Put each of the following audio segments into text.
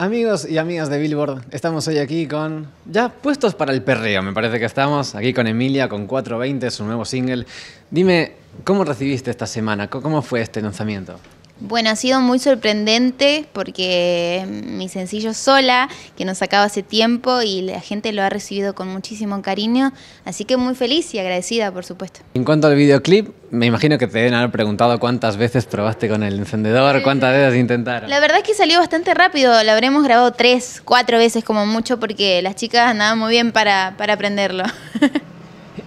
Amigos y amigas de Billboard, estamos hoy aquí con. Ya puestos para el perreo, me parece que estamos. Aquí con Emilia, con 420, su nuevo single. Dime, ¿cómo recibiste esta semana? ¿Cómo fue este lanzamiento? Bueno, ha sido muy sorprendente porque mi sencillo Sola, que nos sacaba hace tiempo y la gente lo ha recibido con muchísimo cariño, así que muy feliz y agradecida, por supuesto. En cuanto al videoclip, me imagino que te deben haber preguntado cuántas veces probaste con el encendedor, cuántas veces intentaron. La verdad es que salió bastante rápido, lo habremos grabado tres, cuatro veces como mucho porque las chicas andaban muy bien para, para aprenderlo.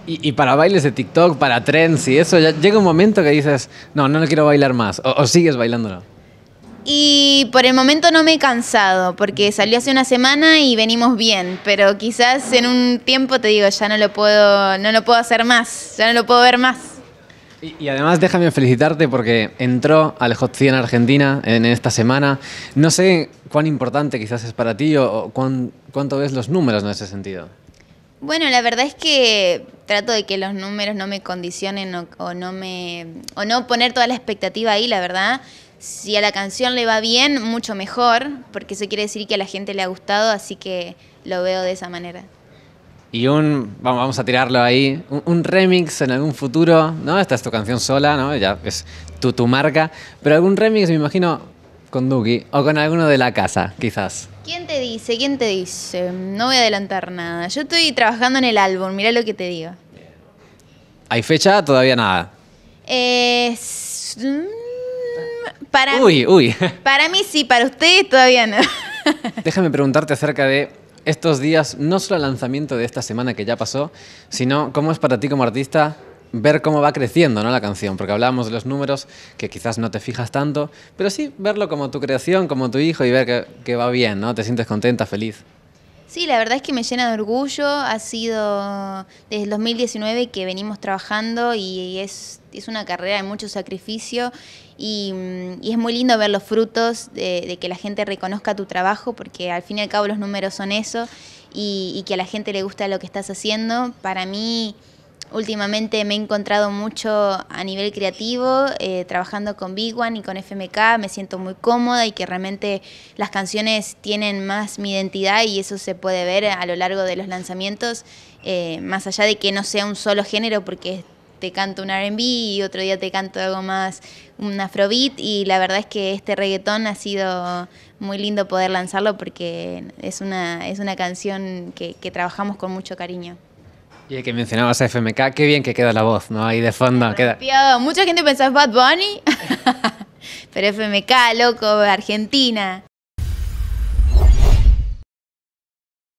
Y, para bailes de TikTok, para trends y eso, llega un momento que dices, no, no lo quiero bailar más. O, sigues bailándolo. Y por el momento no me he cansado, porque salió hace una semana y venimos bien, pero quizás en un tiempo te digo, ya no lo puedo, no lo puedo hacer más, ya no lo puedo ver más. Y, además déjame felicitarte porque entró al Hot 100 Argentina en esta semana. No sé cuán importante quizás es para ti o, cuánto ves los números en ese sentido. Bueno, la verdad es que trato de que los números no me condicionen o, no me o no poner toda la expectativa ahí, la verdad. Si a la canción le va bien, mucho mejor, porque eso quiere decir que a la gente le ha gustado, así que lo veo de esa manera. Y un, vamos a tirarlo ahí, un, remix en algún futuro, ¿no? Esta es tu canción sola, ¿no? Ya es tu, tu marca, pero algún remix me imagino con Duki o con alguno de la casa, quizás. ¿Quién te dice? ¿Quién te dice? No voy a adelantar nada. Yo estoy trabajando en el álbum, Mira lo que te digo. ¿Hay fecha? Todavía nada. Mm, para uy, mí, Para mí sí, para ustedes todavía no. Déjame preguntarte acerca de estos días, no solo el lanzamiento de esta semana que ya pasó, sino cómo es para ti como artista ver cómo va creciendo ¿no? la canción, porque hablábamos de los números, que quizás no te fijas tanto, pero sí verlo como tu creación, como tu hijo y ver que, que va bien, ¿no? Te sientes contenta, feliz. Sí, la verdad es que me llena de orgullo. Ha sido desde el 2019 que venimos trabajando y es, una carrera de mucho sacrificio y, mm, es muy lindo ver los frutos de, que la gente reconozca tu trabajo porque al fin y al cabo los números son eso y, y que a la gente le gusta lo que estás haciendo. Para mí Últimamente me he encontrado mucho a nivel creativo, eh, trabajando con Big One y con FMK, me siento muy cómoda y que realmente las canciones tienen más mi identidad y eso se puede ver a lo largo de los lanzamientos, eh, más allá de que no sea un solo género, porque te canto un RB y otro día te canto algo más, un afrobeat. Y la verdad es que este reggaetón ha sido muy lindo poder lanzarlo porque es una, es una canción que trabajamos con mucho cariño. Y que mencionabas a FMK, qué bien que queda la voz, ¿no? Ahí de fondo. Queda... Mucha gente pensaba Bad Bunny, pero FMK, loco, Argentina.